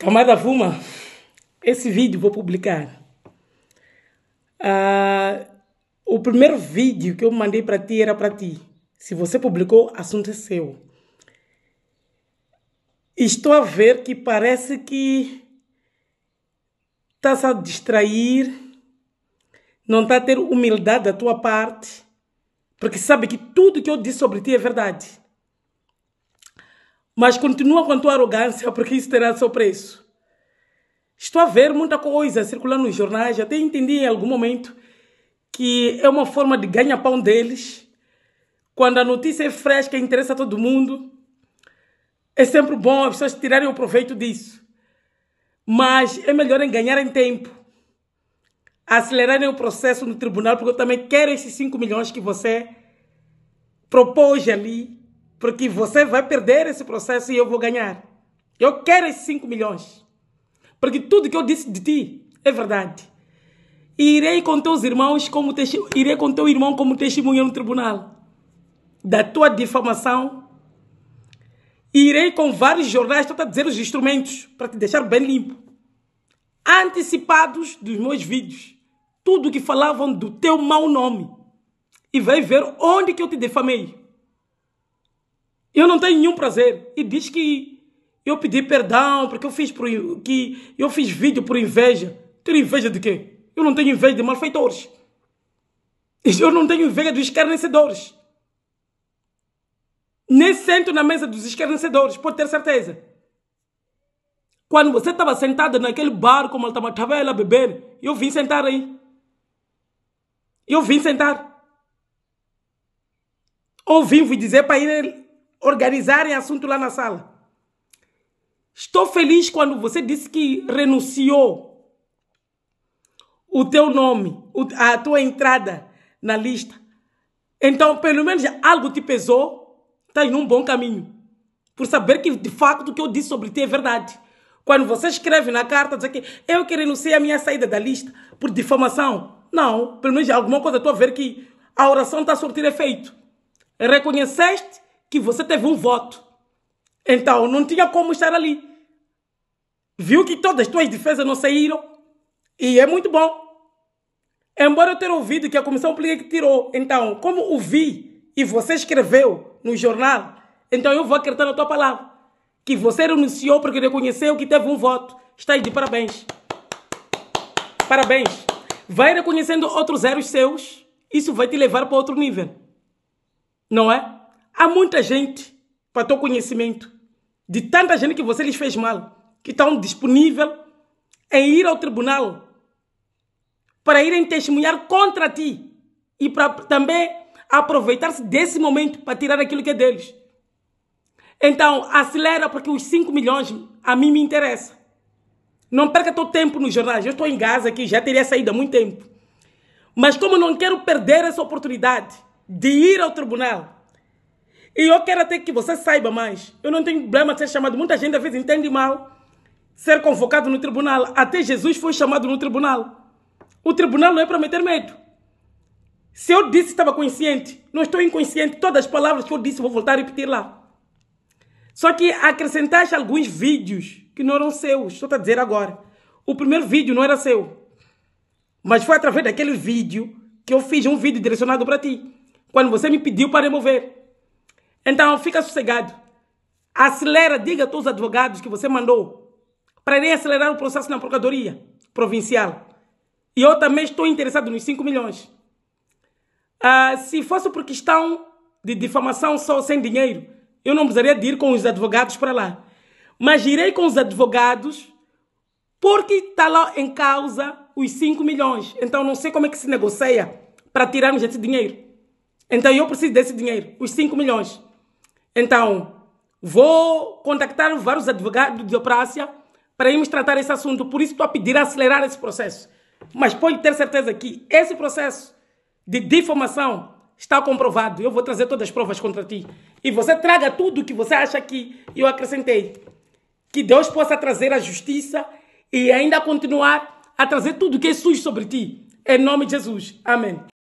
Camada Vuma, esse vídeo vou publicar. Ah, o primeiro vídeo que eu mandei para ti era para ti. Se você publicou, assunto é seu. Estou a ver que parece que estás a distrair, não está a ter humildade da tua parte, porque sabe que tudo que eu disse sobre ti é verdade. Mas continua com a tua arrogância, porque isso terá seu preço. Estou a ver muita coisa circulando nos jornais, até entendi em algum momento que é uma forma de ganha-pão deles. Quando a notícia é fresca, e interessa a todo mundo. É sempre bom as pessoas tirarem o proveito disso. Mas é melhor em ganhar em tempo. Acelerarem o processo no tribunal, porque eu também quero esses 5 milhões que você propôs ali porque você vai perder esse processo e eu vou ganhar. Eu quero esses 5 milhões. Porque tudo que eu disse de ti é verdade. E irei com teus irmãos como irei com teu irmão como testemunha no tribunal da tua difamação. E irei com vários jornais para dizer os instrumentos para te deixar bem limpo. Antecipados dos meus vídeos, tudo que falavam do teu mau nome. E vai ver onde que eu te defamei. Eu não tenho nenhum prazer. E diz que eu pedi perdão porque eu fiz, por, que eu fiz vídeo por inveja. Ter inveja de quê? Eu não tenho inveja de malfeitores. Eu não tenho inveja dos escarnecedores. Nem sento na mesa dos escarnecedores, pode ter certeza. Quando você estava sentado naquele bar com Malta Matavela bebendo, eu vim sentar aí. Eu vim sentar. Ou vim dizer para ele, organizarem assunto lá na sala. Estou feliz quando você disse que renunciou o teu nome, a tua entrada na lista. Então, pelo menos algo te pesou, estás num bom caminho. Por saber que de facto o que eu disse sobre ti é verdade. Quando você escreve na carta, diz que eu que renunciei à minha saída da lista por difamação. Não, pelo menos alguma coisa estou a ver que a oração está a surtir efeito. É Reconheceste que você teve um voto. Então não tinha como estar ali. Viu que todas as tuas defesas não saíram? E é muito bom. Embora eu tenha ouvido que a comissão política tirou, então, como ouvi e você escreveu no jornal, então eu vou acreditar na tua palavra. Que você renunciou porque reconheceu que teve um voto. Está aí de parabéns. Parabéns. Vai reconhecendo outros erros seus, isso vai te levar para outro nível. Não é? Há muita gente, para teu conhecimento, de tanta gente que você lhes fez mal, que estão disponível em ir ao tribunal para irem testemunhar contra ti e para também aproveitar-se desse momento para tirar aquilo que é deles. Então, acelera porque os 5 milhões a mim me interessa. Não perca teu tempo nos jornais. Eu estou em Gaza aqui, já teria saído há muito tempo. Mas como não quero perder essa oportunidade de ir ao tribunal e eu quero até que você saiba mais. Eu não tenho problema de ser chamado. Muita gente às vezes entende mal ser convocado no tribunal. Até Jesus foi chamado no tribunal. O tribunal não é para meter medo. Se eu disse estava consciente, não estou inconsciente. Todas as palavras que eu disse vou voltar a repetir lá. Só que acrescentaste alguns vídeos que não eram seus. Estou a dizer agora. O primeiro vídeo não era seu. Mas foi através daquele vídeo que eu fiz um vídeo direcionado para ti. Quando você me pediu para remover. Então fica sossegado. Acelera, diga a todos os advogados que você mandou para irem acelerar o processo na Procuradoria Provincial. E eu também estou interessado nos 5 milhões. Ah, se fosse por questão de difamação só sem dinheiro, eu não precisaria de ir com os advogados para lá. Mas irei com os advogados porque está lá em causa os 5 milhões. Então não sei como é que se negocia para tirarmos esse dinheiro. Então eu preciso desse dinheiro, os 5 milhões. Então, vou contactar vários advogados de Oprácia para irmos tratar esse assunto. Por isso estou a pedir a acelerar esse processo. Mas pode ter certeza que esse processo de difamação está comprovado. Eu vou trazer todas as provas contra ti. E você traga tudo o que você acha que eu acrescentei. Que Deus possa trazer a justiça e ainda continuar a trazer tudo que é sujo sobre ti. Em nome de Jesus. Amém.